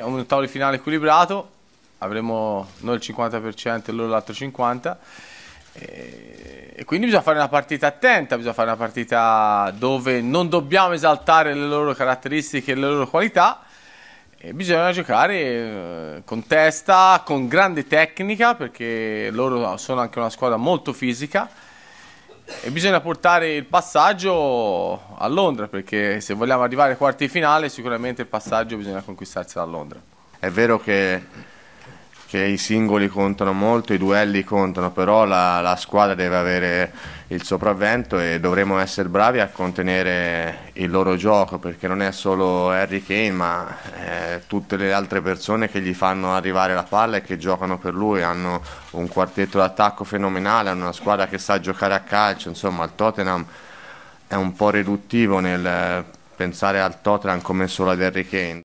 È un tavolo di finale equilibrato, avremo noi il 50% e loro l'altro 50%. E, eh, e quindi bisogna fare una partita attenta, bisogna fare una partita dove non dobbiamo esaltare le loro caratteristiche e le loro qualità, e bisogna giocare eh, con testa, con grande tecnica, perché loro sono anche una squadra molto fisica e bisogna portare il passaggio a Londra perché se vogliamo arrivare ai quarti di finale sicuramente il passaggio bisogna conquistarselo a Londra. È vero che che i singoli contano molto, i duelli contano, però la, la squadra deve avere il sopravvento e dovremo essere bravi a contenere il loro gioco perché non è solo Harry Kane ma eh, tutte le altre persone che gli fanno arrivare la palla e che giocano per lui hanno un quartetto d'attacco fenomenale hanno una squadra che sa giocare a calcio insomma il Tottenham è un po' riduttivo nel eh, pensare al Tottenham come solo ad Harry Kane